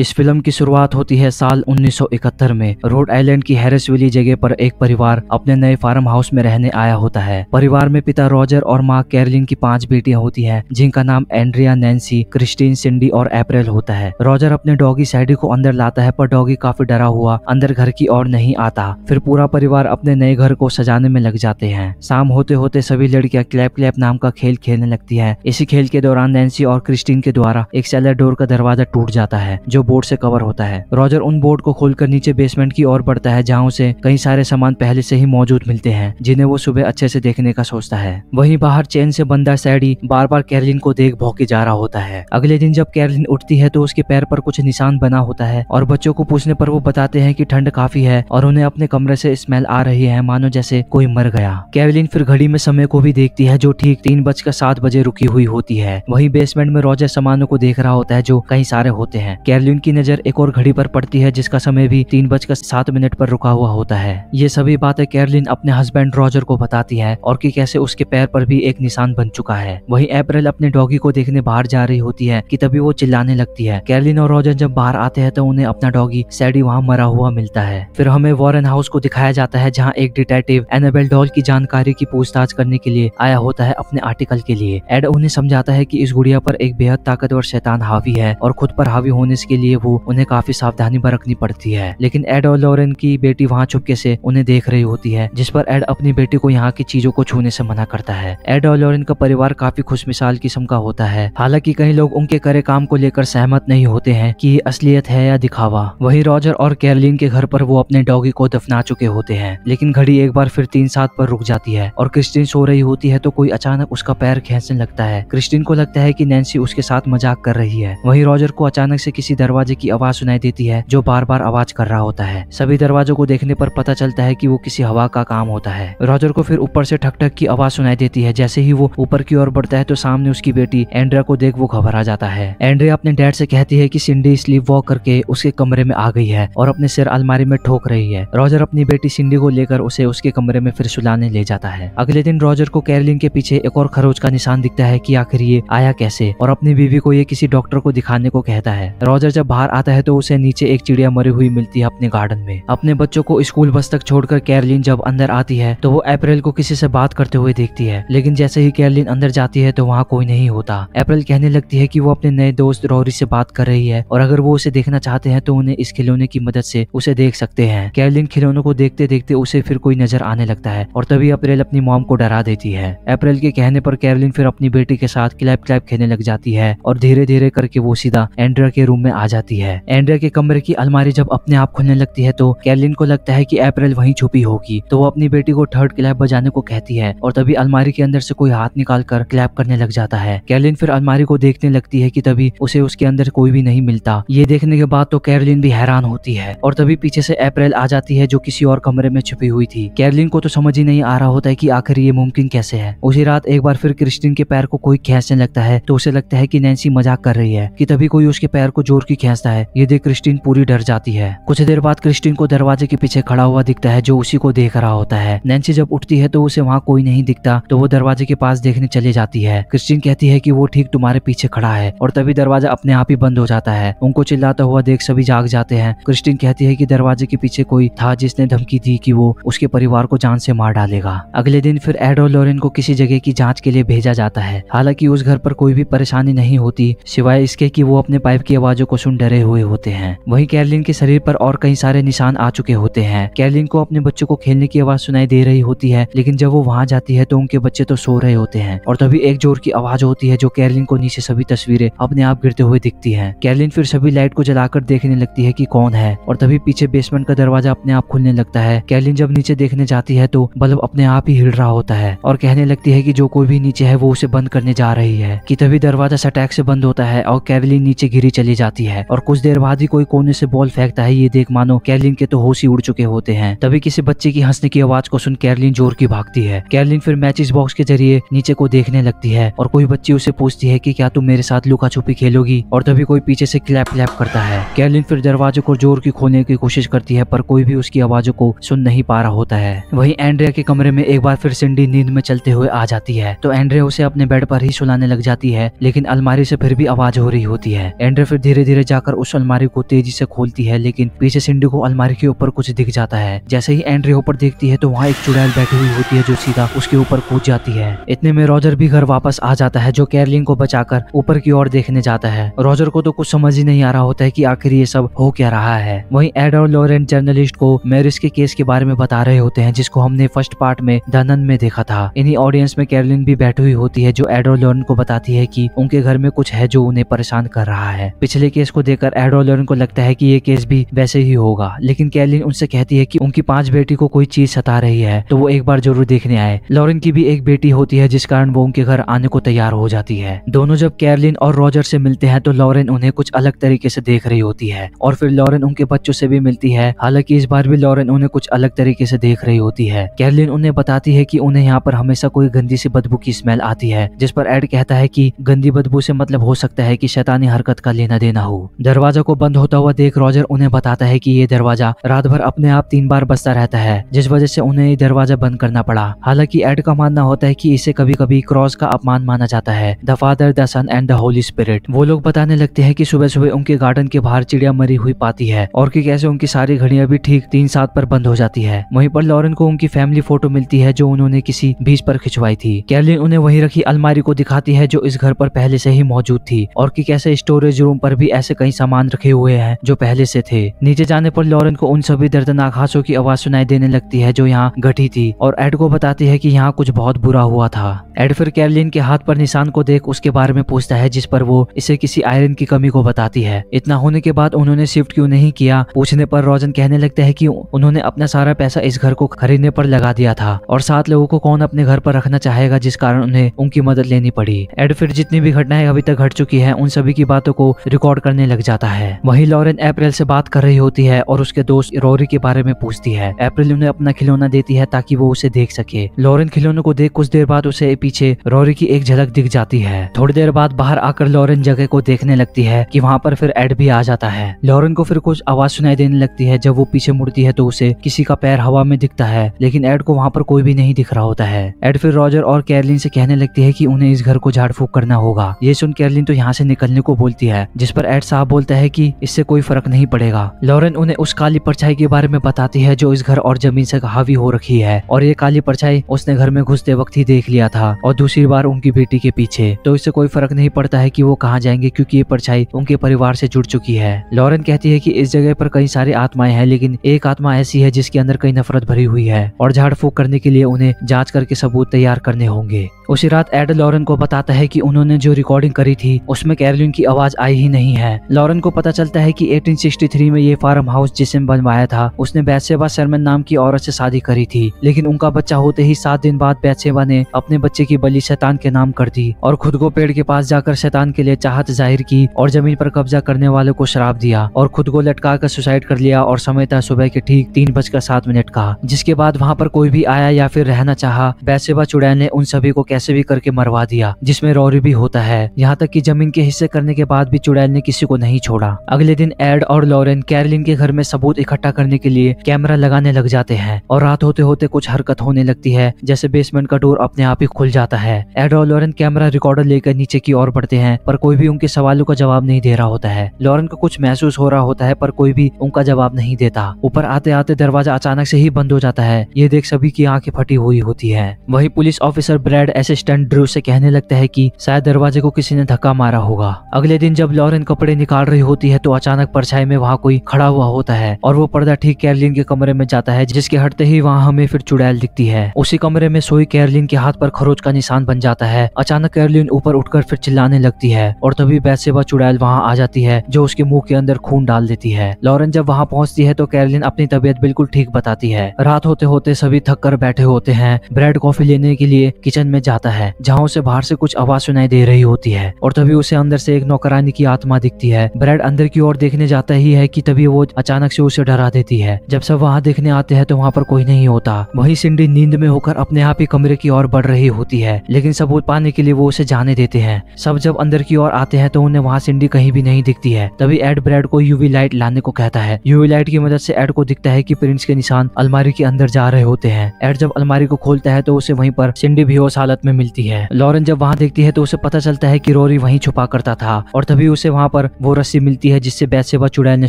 इस फिल्म की शुरुआत होती है साल 1971 में रोड आइलैंड की हैरिस वैली जगह पर एक परिवार अपने नए फार्म हाउस में रहने आया होता है परिवार में पिता रॉजर और माँ कैरलिन की पांच बेटियां होती हैं जिनका नाम एंड्रिया नैन्सी क्रिस्टीन सिंडी और अप्रैल होता है रॉजर अपने डॉगी साइडी को अंदर लाता है पर डॉगी काफी डरा हुआ अंदर घर की ओर नहीं आता फिर पूरा परिवार अपने नए घर को सजाने में लग जाते हैं शाम होते होते सभी लड़कियां क्लैप क्लैप नाम का खेल खेलने लगती है इसी खेल के दौरान नैन्सी और क्रिस्टीन के द्वारा एक सेलर डोर का दरवाजा टूट जाता है जो बोर्ड से कवर होता है रॉजर उन बोर्ड को खोलकर नीचे बेसमेंट की ओर बढ़ता है जहाँ उसे कई सारे सामान पहले से ही मौजूद मिलते हैं जिन्हें वो सुबह अच्छे से देखने का सोचता है वहीं बाहर चेन से बंदा सैडी बार बार कैरलिन को देख भौके जा रहा होता है अगले दिन जब कैरलिन उठती है तो उसके पैर पर कुछ निशान बना होता है और बच्चों को पूछने पर वो बताते हैं की ठंड काफी है और उन्हें अपने कमरे से स्मेल आ रही है मानो जैसे कोई मर गया कैरलिन फिर घड़ी में समय को भी देखती है जो ठीक तीन बजकर सात बजे रुकी हुई होती है वही बेसमेंट में रॉजर सामानों को देख रहा होता है जो कई सारे होते हैं कैरलिन लिन की नजर एक और घड़ी पर पड़ती है जिसका समय भी तीन बजकर सात मिनट पर रुका हुआ होता है ये सभी बातें कैरलिन अपने हस्बैंड रॉजर को बताती है और की कैसे उसके पैर पर भी एक निशान बन चुका है वही अप्रैल अपने डॉगी को देखने बाहर जा रही होती है की तभी वो चिल्लाने लगती है कैरलिन और रॉजर जब बाहर आते हैं तो उन्हें अपना डॉगी सैडी वहाँ मरा हुआ मिलता है फिर हमें वॉरन हाउस को दिखाया जाता है जहाँ एक डिटेक्टिव एनाबेल डॉल की जानकारी की पूछताछ करने के लिए आया होता है अपने आर्टिकल के लिए एड उन्हें समझाता है की इस गुड़िया पर एक बेहद ताकतवर शैतान हावी है और खुद पर हावी होने के लिए वो उन्हें काफी सावधानी बरतनी पड़ती है लेकिन एड और लॉरेन की बेटी वहाँ चुपके से उन्हें देख रही होती है जिस पर एड अपनी बेटी को यहाँ की चीजों को छूने से मना करता है एड और लॉरेन का परिवार काफी खुश मिसाल किस्म का होता है हालांकि कई लोग उनके करे काम को लेकर सहमत नहीं होते हैं कि असलियत है या दिखावा वही रॉजर और कैरलिन के घर पर वो अपने डॉगी को दफना चुके होते हैं लेकिन घड़ी एक बार फिर तीन सात पर रुक जाती है और क्रिस्टिन सो रही होती है तो कोई अचानक उसका पैर खेसने लगता है क्रिस्टिन को लगता है की नैन्सी उसके साथ मजाक कर रही है वही रॉजर को अचानक से किसी दरवाजे दरवाजे की आवाज सुनाई देती है जो बार बार आवाज कर रहा होता है सभी दरवाजों को देखने पर पता चलता है कि वो किसी हवा का काम होता है रॉजर को फिर ऊपर से ठकठक की आवाज सुनाई देती है जैसे ही वो ऊपर की ओर बढ़ता है तो सामने उसकी बेटी एंड्रिया को देख वो घबरा जाता है एंड्रिया अपने डैड से कहती है की सिंडी स्लीप वॉक करके उसके कमरे में आ गई है और अपने सिर अलमारी में ठोक रही है रॉजर अपनी बेटी सिंडी को लेकर उसे उसके कमरे में फिर सुलाने ले जाता है अगले दिन रॉजर को कैरलिन के पीछे एक और खरोज का निशान दिखता है की आखिर ये आया कैसे और अपनी बीवी को ये किसी डॉक्टर को दिखाने को कहता है रॉजर जब जब बाहर आता है तो उसे नीचे एक चिड़िया मरी हुई मिलती है अपने गार्डन में अपने बच्चों को स्कूल बस तक छोड़कर कैरलिन जब अंदर आती है तो वो अप्रैल को किसी से बात करते हुए देखती है लेकिन जैसे ही कैरलिन अंदर जाती है तो वहाँ कोई नहीं होता अप्रैल कहने लगती है की वो अपने नए दोस्त रौरी से बात कर रही है और अगर वो उसे देखना चाहते हैं तो उन्हें इस खिलौने की मदद से उसे देख सकते हैं कैरलिन खिलौनों को देखते देखते उसे फिर कोई नजर आने लगता है और तभी अप्रैल अपनी मॉम को डरा देती है अप्रैल के कहने पर कैरलिन फिर अपनी बेटी के साथ क्लैप क्लैप खेलने लग जाती है और धीरे धीरे करके वो सीधा एंड्रा के रूम में आ जाती है एंड्रिया के कमरे की अलमारी जब अपने आप खुलने लगती है तो कैलिन को लगता है की अप्रैल वही छुपी होगी तो वो अपनी बेटी को थर्ड क्लैप बजाने को कहती है और तभी अलमारी के अंदर से कोई हाथ निकाल कर क्लैप करने लग जाता है कैलिन फिर अलमारी को देखने लगती है की तभी उसे उसके अंदर कोई भी नहीं मिलता ये देखने के बाद तो कैरलिन भी हैरान होती है और तभी पीछे से अप्रैल आ जाती है जो किसी और कमरे में छुपी हुई थी कैरलिन को तो समझ ही नहीं आ रहा होता है कि आखिर ये मुमकिन कैसे है उसी रात एक बार फिर क्रिस्टिन के पैर को कोई खेसने लगता है तो उसे लगता है कि नैन्सी मजाक कर रही है कि तभी कोई उसके पैर को जोर की खींचता है ये देख क्रिस्टीन पूरी डर जाती है कुछ देर बाद क्रिस्टीन को दरवाजे के पीछे खड़ा हुआ दिखता है जो उसी को देख रहा होता है नैन्सी जब उठती है तो उसे वहाँ कोई नहीं दिखता तो वो दरवाजे के पास देखने चली जाती है क्रिस्टीन कहती है की वो ठीक तुम्हारे पीछे खड़ा है और तभी दरवाजा अपने आप ही बंद हो जाता है उनको चिल्लाता हुआ देख सभी जाग जाते हैं क्रिस्टीन कहती है की दरवाजे के पीछे कोई था जिसने धमकी दी की वो उसके परिवार को जान से मार डालेगा अगले दिन फिर एड और लोरेन को किसी जगह की जांच के लिए भेजा जाता है हालांकि उस घर पर कोई भी परेशानी नहीं होती सिवाय इसके कि वो अपने पाइप की आवाजों को सुन मासूम डरे हुए होते हैं वही कैरलिन के शरीर पर और कई सारे निशान आ चुके होते हैं कैरलिन को अपने बच्चों को खेलने की आवाज सुनाई दे रही होती है लेकिन जब वो वहाँ जाती है तो उनके बच्चे तो सो रहे होते हैं और तभी एक जोर की आवाज होती है जो कैरलिन को नीचे सभी तस्वीरें अपने आप गिरते हुए दिखती है कैरलिन फिर सभी लाइट को जलाकर देखने लगती है की कौन है और तभी पीछे बेसमेंट का दरवाजा अपने आप खुलने लगता है कैरलिन जब नीचे देखने जाती है तो बल्ब अपने आप ही हिल रहा होता है और कहने लगती है की जो कोई भी नीचे है वो उसे बंद करने जा रही है की तभी दरवाजा सटैक से बंद होता है और कैरलिन नीचे गिरी चली जाती है है और कुछ देर बाद ही कोई कोने से बॉल फेंकता है ये देख मानो कैरलिन के तो होश ही उड़ चुके होते हैं तभी किसी बच्चे की हंसने की आवाज को सुन कैरलिन जोर की भागती है कैरलिन फिर मैचिस बॉक्स के जरिए नीचे को देखने लगती है और कोई बच्ची उसे पूछती है की क्या तुम मेरे साथ लुका छुपी खेलोगी और तभी कोई पीछे से क्लैप क्लैप करता है कैरलिन फिर दरवाजे को जोर की खोने की कोशिश करती है पर कोई भी उसकी आवाजों को सुन नहीं पा रहा होता है वही एंड्रिया के कमरे में एक बार फिर सिंडी नींद में चलते हुए आ जाती है तो एंड्रिया उसे अपने बेड पर ही सुलाने लग जाती है लेकिन अलमारी से फिर भी आवाज हो रही होती है एंड्रिया फिर धीरे धीरे धीरे जाकर उस अलमारी को तेजी से खोलती है लेकिन पीछे सिंडी को अलमारी के ऊपर कुछ दिख जाता है जैसे ही एंड्री ऊपर देखती है तो वहाँ एक चुड़ैल बैठी हुई होती है जो सीधा उसके ऊपर कूद जाती है इतने में रॉजर भी घर वापस आ जाता है जो कैरलिन को बचाकर ऊपर की ओर देखने जाता है रॉजर को तो कुछ समझ ही नहीं आ रहा होता है की आखिर ये सब हो क्या रहा है वही एड और लॉरेंट जर्नलिस्ट को मैरिज के केस के बारे में बता रहे होते हैं जिसको हमने फर्स्ट पार्ट में धनन में देखा था इन्हीं ऑडियंस में कैरलिन भी बैठी हुई होती है जो एड और लॉरेंट को बताती है की उनके घर में कुछ है जो उन्हें परेशान कर रहा है पिछले केस को देकर एडोलियन को लगता है कि ये केस भी वैसे ही होगा लेकिन कैलिन उनसे कहती है कि उनकी पांच बेटी को कोई चीज सता रही है तो वो एक बार जरूर देखने आए लॉरिन की भी एक बेटी होती है जिस कारण वो उनके घर आने को तैयार हो जाती है दोनों जब कैरलिन और रॉजर से मिलते हैं तो लॉरिन उन्हें कुछ अलग तरीके से देख रही होती है और फिर लॉरिन उनके बच्चों से भी मिलती है हालांकि इस बार भी लॉरिन उन्हें कुछ अलग तरीके से देख रही होती है कैरलिन उन्हें बताती है की उन्हें यहाँ पर हमेशा कोई गंदी सी बदबू की स्मेल आती है जिस पर एड कहता है की गंदी बदबू से मतलब हो सकता है की शैतानी हरकत का लेना देना हो दरवाजा को बंद होता हुआ देख रॉजर उन्हें बताता है की ये दरवाजा रात भर अपने आप तीन बार बसता रहता है जिस वजह से उन्हें ये दरवाजा बंद करना पड़ा हालांकि एड का मानना होता है की इसे कभी कभी क्रॉस का अपमान माना जाता है the father the son and the holy spirit वो लोग बताने लगते हैं की सुबह सुबह उनके गार्डन के बाहर चिड़िया मरी हुई पाती है और की कैसे उनकी सारी घड़ियां भी ठीक तीन सात पर बंद हो जाती है वहीं पर लॉरेन को उनकी फैमिली फोटो मिलती है जो उन्होंने किसी बीच पर खिंचवाई थी कैलिन उन्हें वहीं रखी अलमारी को दिखाती है जो इस घर पर पहले से ही मौजूद थी और कि कैसे स्टोरेज रूम पर भी ऐसे से कई सामान रखे हुए हैं जो पहले से थे नीचे जाने पर लॉरेन को उन सभी दर्दनाक हाथों की आवाज सुनाई देने लगती है जो यहाँ घटी थी और एड को बताती है की यहाँ कुछ बहुत बुरा हुआ था एड फिर कैरलिन के हाथ पर निशान को देख उसके बारे में पूछता है जिस पर वो इसे किसी आयरन की कमी को बताती है इतना होने के बाद उन्होंने शिफ्ट क्यों नहीं किया पूछने पर रोजन कहने लगता है की उन्होंने अपना सारा पैसा इस घर को खरीदने पर लगा दिया था और सात लोगों को कौन अपने घर पर रखना चाहेगा जिस कारण उन्हें उनकी मदद लेनी पड़ी एड फिर जितनी भी घटनाएं अभी तक घट चुकी है उन सभी की बातों को रिकॉर्ड करने करने लग जाता है वही लॉरेन अप्रैल से बात कर रही होती है और उसके दोस्त रोरी के बारे में पूछती है अप्रैल उन्हें अपना खिलौना देती है ताकि वो उसे देख सके लॉरेन खिलौने को देख कुछ देर बाद उसे पीछे रोरी की एक झलक दिख जाती है थोड़ी देर बाद बाहर आकर लॉरेन जगह को देखने लगती है की वहाँ पर फिर एड भी आ जाता है लॉरेन को फिर कुछ आवाज सुनाई देने लगती है जब वो पीछे मुड़ती है तो उसे किसी का पैर हवा में दिखता है लेकिन एड को वहाँ पर कोई भी नहीं दिख रहा होता है एड फिर रॉजर और कैरलिन से कहने लगती है की उन्हें इस घर को झाड़ फूक करना होगा ये सुन कैरलिन तो यहाँ से निकलने को बोलती है जिस पर एड साहब बोलता है कि इससे कोई फर्क नहीं पड़ेगा लॉरेन उन्हें उस काली परछाई के बारे में बताती है जो इस घर और जमीन से हावी हो रखी है और ये काली परछाई उसने घर में घुसते वक्त ही देख लिया था और दूसरी बार उनकी बेटी के पीछे तो इससे कोई फर्क नहीं पड़ता है की वो कहाँ जाएंगे क्यूँकी ये परछाई उनके परिवार से जुड़ चुकी है लॉरेन कहती है की इस जगह पर कई सारी आत्माएं हैं लेकिन एक आत्मा ऐसी है जिसके अंदर कई नफरत भरी हुई है और झाड़ फूक करने के लिए उन्हें जाँच करके सबूत तैयार करने होंगे उसी रात एड लॉरेन को बताता है कि उन्होंने जो रिकॉर्डिंग करी थी उसमें कैरलिन की आवाज आई ही नहीं है लॉरेन को पता चलता है कि 1863 में ये फार्म हाउस जिसने बनवाया था उसने बैसेवा शर्मन नाम की औरत से शादी करी थी लेकिन उनका बच्चा होते ही सात दिन बाद बैसेवा ने अपने बच्चे की बलि शैतान के नाम कर दी और खुद को पेड़ के पास जाकर शैतान के लिए चाहत जाहिर की और जमीन पर कब्जा करने वालों को शराब दिया और खुद को लटका कर सुसाइड कर लिया और समय था सुबह के ठीक तीन बजकर सात मिनट का जिसके बाद वहाँ पर कोई भी आया या फिर रहना चाह बैसे चुड़ैल ने उन सभी को कैसे ऐसे भी करके मरवा दिया जिसमे रौरी भी होता है यहाँ तक की जमीन के हिस्से करने के बाद भी चुड़ैल ने किसी को नहीं छोड़ा अगले दिन एड और लॉरेन कैरलिन के घर में सबूत इकट्ठा करने के लिए कैमरा लगाने लग जाते हैं और रात होते होते कुछ हरकत होने लगती है जैसे बेसमेंट का डोर अपने आप ही खुल जाता है एड और लॉरेन कैमरा रिकॉर्डर लेकर नीचे की ओर बढ़ते हैं पर कोई भी उनके सवालों का जवाब नहीं दे रहा होता है लॉरेन को कुछ महसूस हो रहा होता है पर कोई भी उनका जवाब नहीं देता ऊपर आते आते दरवाजा अचानक से ही बंद हो जाता है ये देख सभी की आंखें फटी हुई होती है वही police officer Brad assistant Drew से कहने लगता है कि शायद दरवाजे को किसी ने धक्का मारा होगा अगले दिन जब लॉरेन कपड़े निकाल रही होती है तो अचानक परछाई में वहाँ कोई खड़ा हुआ होता है और वो पर्दा ठीक कैरलिन के कमरे में जाता है जिसके हटते ही वहाँ हमें फिर चुड़ैल दिखती है उसी कमरे में सोई कैरलिन के हाथ पर खरोच का निशान बन जाता है अचानक कैरलिन ऊपर उठकर फिर चिल्लाने लगती है और तभी वह चुड़ैल वहाँ आ जाती है जो उसके मुंह के अंदर खून डाल देती है लॉरेन जब वहाँ पहुँचती है तो कैरलिन अपनी तबीयत बिल्कुल ठीक बताती है रात होते होते सभी थक कर बैठे होते हैं ब्रेड कॉफी लेने के लिए किचन में जा जाता है जहाँ उसे बाहर से कुछ आवाज सुनाई दे रही होती है और तभी उसे अंदर से एक नौकरानी की आत्मा दिखती है ब्रेड अंदर की ओर देखने जाता ही है की तभी वो अचानक से उसे डरा देती है जब सब वहाँ देखने आते हैं तो वहाँ पर कोई नहीं होता वही सिंडी नींद में होकर अपने आप ही कमरे की ओर बढ़ रही होती है लेकिन सबूत पाने के लिए वो उसे जाने देते हैं सब जब अंदर की ओर आते हैं तो उन्हें वहाँ सिंडी कहीं भी नहीं दिखती है तभी एड ब्रेड को यूवी लाइट लाने को कहता है यूवी लाइट की मदद से एड को दिखता है की प्रिंस के निशान अलमारी के अंदर जा रहे होते हैं एड जब अलमारी को खोलता है तो उसे वहीं पर सिंडी भी हालत में मिलती है लॉरेन जब वहाँ देखती है तो उसे पता चलता है की रोरी वही छुपा करता था और तभी उसे वहाँ पर वो रस्सी मिलती है जिससे बैसेबा चुड़ैल ने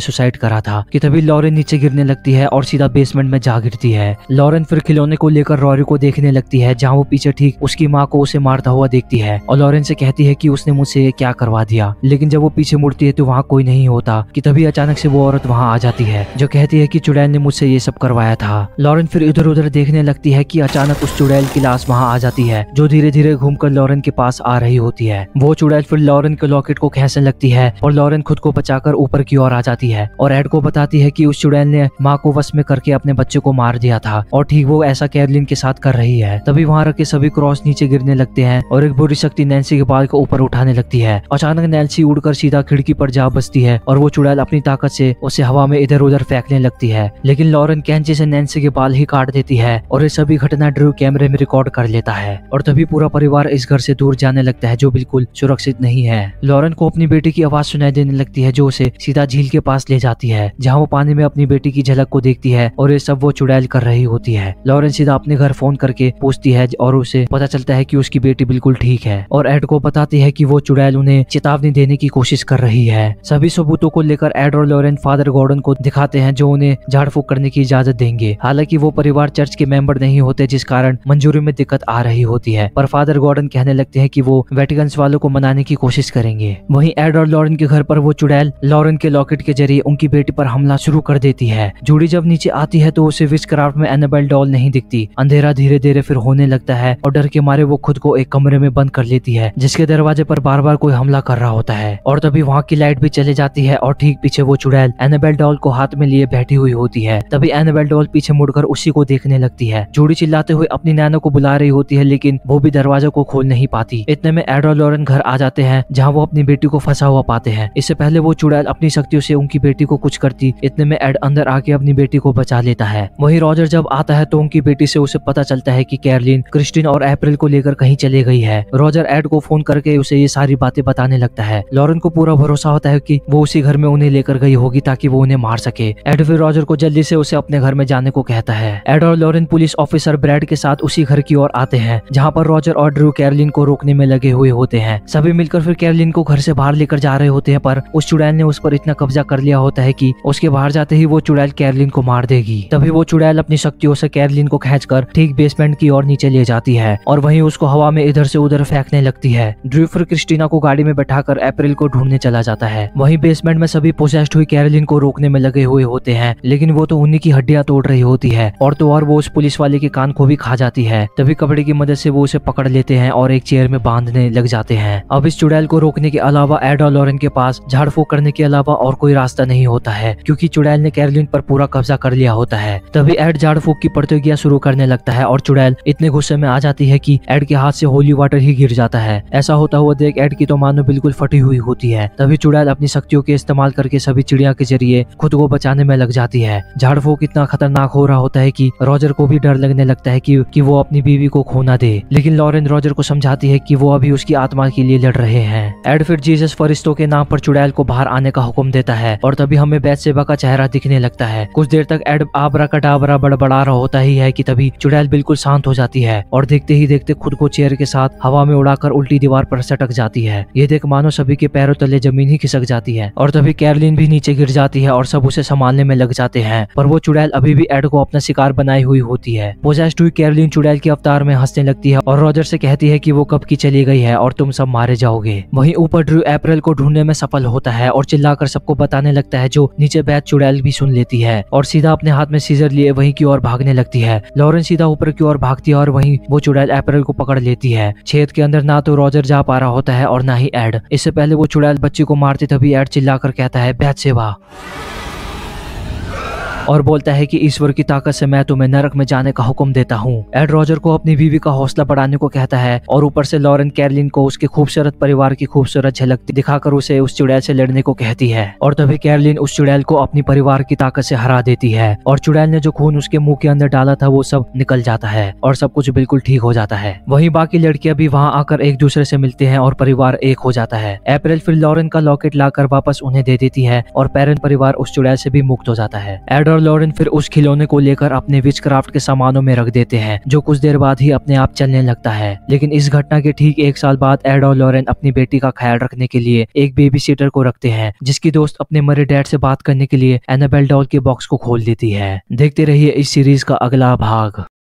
सुसाइड करा था की तभी लॉरेन नीचे गिरने लगती है और सीधा बेसमेंट में जा गिरती है लॉरेन फिर खिलौने को लेकर रोरी को देखने लगती है जहाँ वो पीछे ठीक उसकी माँ को उसे मारता हुआ देखती है और लॉरेन से कहती है कि उसने मुझसे क्या करवा दिया लेकिन जब वो पीछे मुड़ती है तो वहाँ कोई नहीं होता कि तभी अचानक से वो औरत वहाँ आ जाती है जो कहती है कि चुड़ैल ने मुझसे ये सब करवाया था लॉरेन फिर इधर उधर देखने लगती है कि अचानक उस चुड़ैल की लाश वहाँ आ जाती है जो जो धीरे धीरे घूमकर लॉरेन के पास आ रही होती है वो चुड़ैल फिर लॉरेन के लॉकेट को खेसने लगती है और लॉरेन खुद को बचाकर ऊपर की ओर आ जाती है और एड को बताती है की उस चुड़ैल ने माँ को वश में करके अपने बच्चे को मार दिया था और ठीक वो ऐसा कैरलिन के साथ कर रही है तभी वहाँ रखे सभी क्रॉस नीचे गिरने लगते हैं और एक बुरी शक्ति नैन्सी के बाल को ऊपर उठाने लगती है अचानक नैन्सी उड़कर सीधा खिड़की पर जा बसती है और वो चुड़ैल अपनी ताकत से उसे हवा में इधर उधर फेंकने लगती है लेकिन लॉरेन कैंची से नैन्सी के बाल ही काट देती है और ये सभी घटना ड्रू कैमरे में रिकॉर्ड कर लेता है और तभी पूरा परिवार इस घर से दूर जाने लगता है जो बिल्कुल सुरक्षित नहीं है लॉरेन को अपनी बेटी की आवाज सुनाई देने लगती है जो उसे सीधा झील के पास ले जाती है जहाँ वो पानी में अपनी बेटी की झलक को देखती है और ये सब वो चुड़ैल कर रही होती है लॉरेन सीधा अपने घर फोन करके पूछती है और उसे पता चलता है की उसकी बेटी बिल्कुल ठीक है और एड को बताती है की वो चुड़ैल उन्हें चेतावनी देने की कोशिश कर रही है सभी सबूतों को लेकर एड और लॉरेन फादर गॉर्डन को दिखाते हैं जो उन्हें झाड़ फूक करने की इजाजत देंगे हालांकि वो परिवार चर्च के मेंबर नहीं होते जिस कारण मंजूरी में दिक्कत आ रही होती है है पर फादर गॉर्डन कहने लगते हैं कि वो वेटिकन वालों को मनाने की कोशिश करेंगे वहीं एड और लॉरेन के घर पर वो चुड़ैल लॉरेन के लॉकेट के जरिए उनकी बेटी पर हमला शुरू कर देती है जूडी जब नीचे आती है तो उसे विच क्राफ्ट में एनाबेल डॉल नहीं दिखती अंधेरा धीरे धीरे फिर होने लगता है और डर के मारे वो खुद को एक कमरे में बंद कर लेती है जिसके दरवाजे पर बार बार कोई हमला कर रहा होता है और तभी वहाँ की लाइट भी चले जाती है और ठीक पीछे वो चुड़ैल एनाबेल डॉल को हाथ में लिए बैठी हुई होती है तभी एनाबेल डॉल पीछे मुड़कर उसी को देखने लगती है जूडी चिल्लाते हुए अपनी नैनो को बुला रही होती है लेकिन वो वो भी दरवाजे को खोल नहीं पाती इतने में एड और घर आ जाते हैं जहाँ वो अपनी बेटी को फंसा हुआ पाते हैं इससे पहले वो चुड़ैल अपनी शक्तियों से उनकी बेटी को कुछ करती इतने में एड अंदर आके अपनी बेटी को बचा लेता है वही रॉजर जब आता है तो उनकी बेटी से उसे पता चलता है की कैरलिन क्रिस्टिन और अप्रैल को लेकर कहीं चले गई है रॉजर एड को फोन करके उसे ये सारी बातें बताने लगता है लॉरेन को पूरा भरोसा होता है की वो उसी घर में उन्हें लेकर गई होगी ताकि वो उन्हें मार सके एड फिर रॉजर को जल्दी से उसे अपने घर में जाने को कहता है एड और लॉरेन पुलिस ऑफिसर ब्रैड के साथ उसी घर की ओर आते हैं जहाँ पर और रॉजर और ड्रू कैरलिन को रोकने में लगे हुए होते हैं सभी मिलकर फिर कैरलिन को घर से बाहर लेकर जा रहे होते हैं पर उस चुड़ैल ने उस पर इतना कब्जा कर लिया होता है की उसके बाहर जाते ही वो चुड़ैल कैरलिन को मार देगी तभी वो चुड़ैल अपनी शक्तियों से कैरलिन को खेच ठीक बेसमेंट की ओर नीचे ले जाती है और वही उसको हवा में इधर से उधर फेंकने लगती है ड्रू फिर क्रिस्टीना को गाड़ी में बैठा अप्रैल को ढूंढने चला जाता है वही बेसमेंट में सभी पोजेस्ट हुई कैरलिन को रोकने में लगे हुए होते हैं लेकिन वो तो उन्हीं की हड्डियां तोड़ रही होती है और तो और वो उस पुलिस वाले के कान को भी खा जाती है तभी कपड़े की मदद से वो उसे पकड़ लेते हैं और एक चेयर में बांधने लग जाते हैं अब इस चुड़ैल को रोकने के अलावा एड और लॉरेन के पास झाड़ फूक करने के अलावा और कोई रास्ता नहीं होता है क्योंकि चुड़ैल ने कैरलिन पर पूरा कब्जा कर लिया होता है तभी एड झाड़ फूक की प्रतियोगिता शुरू करने लगता है और चुड़ैल इतने गुस्से में आ जाती है की एड के हाथ से होली वाटर ही गिर जाता है ऐसा होता हुआ देख एड की तो मानो बिल्कुल फटी हुई होती है तभी चुड़ैल अपनी शक्तियों के इस्तेमाल करके सभी चिड़िया के जरिए खुद को बचाने में लग जाती है झाड़ इतना खतरनाक हो रहा होता है की रॉजर को भी डर लगने लगता है की कि, कि वो अपनी बीवी को खोना दे लेकिन लॉरेन रॉजर को समझाती है कि वो अभी उसकी आत्मा के लिए लड़ रहे हैं एड फिर जीसस फरिश्तों के नाम पर चुड़ैल को बाहर आने का हुक्म देता है और तभी हमें बैत सेबा का चेहरा दिखने लगता है कुछ देर तक एड आबरा का डाबरा बड़बड़ा रहा होता ही है कि तभी चुड़ैल बिल्कुल शांत हो जाती है और देखते ही देखते खुद को चेयर के साथ हवा में उड़ाकर उल्टी दीवार पर सटक जाती है ये देख मानो सभी के पैरों तले जमीन ही खिसक जाती है और तभी कैरलिन भी नीचे गिर जाती है और सब उसे संभालने में लग जाते हैं पर वो चुड़ैल अभी भी एड को अपना शिकार बनाई हुई होती है पोजेस्ट हुई कैरलिन चुड़ैल के अवतार में हंसने लगती है और रॉजर से कहती है कि वो कब की चली गई है और तुम सब मारे जाओगे वहीं ऊपर ड्रू अप्रैल को ढूंढने में सफल होता है और चिल्लाकर सबको बताने लगता है जो नीचे बैत चुड़ैल भी सुन लेती है और सीधा अपने हाथ में सीजर लिए वहीं की ओर भागने लगती है लॉरेंस सीधा ऊपर की ओर भागती है और वहीं वो चुड़ैल अप्रैल को पकड़ लेती है छेद के अंदर ना तो रॉजर जा पा रहा होता है और ना ही एड इससे पहले वो चुड़ैल बच्ची को मारती तभी एड चिल्लाकर कहता है बैत सेवा और बोलता है कि ईश्वर की ताकत से मैं तुम्हें नरक में जाने का हुक्म देता हूँ एड रॉजर को अपनी बीवी का हौसला बढ़ाने को कहता है और ऊपर से लॉरेन कैरलिन को उसके खूबसूरत परिवार की खूबसूरत झलक दिखाकर उसे उस चुड़ैल से लड़ने को कहती है और तभी कैरलिन उस चुड़ैल को अपनी परिवार की ताकत से हरा देती है और चुड़ैल ने जो खून उसके मुंह के अंदर डाला था वो सब निकल जाता है और सब कुछ बिल्कुल ठीक हो जाता है वही बाकी लड़कियां भी वहां आकर एक दूसरे से मिलते हैं और परिवार एक हो जाता है अप्रैल फिर लॉरेन का लॉकेट लाकर वापस उन्हें दे देती है और पेरेंट परिवार उस चुड़ैल से भी मुक्त हो जाता है एड और लॉरेन फिर उस खिलौने को लेकर अपने विच क्राफ्ट के सामानों में रख देते हैं जो कुछ देर बाद ही अपने आप चलने लगता है लेकिन इस घटना के ठीक एक साल बाद एड और लॉरेन अपनी बेटी का ख्याल रखने के लिए एक बेबी सीटर को रखते हैं जिसकी दोस्त अपने मरे डैड से बात करने के लिए एनाबेल डॉल के बॉक्स को खोल देती है देखते रहिए इस सीरीज का अगला भाग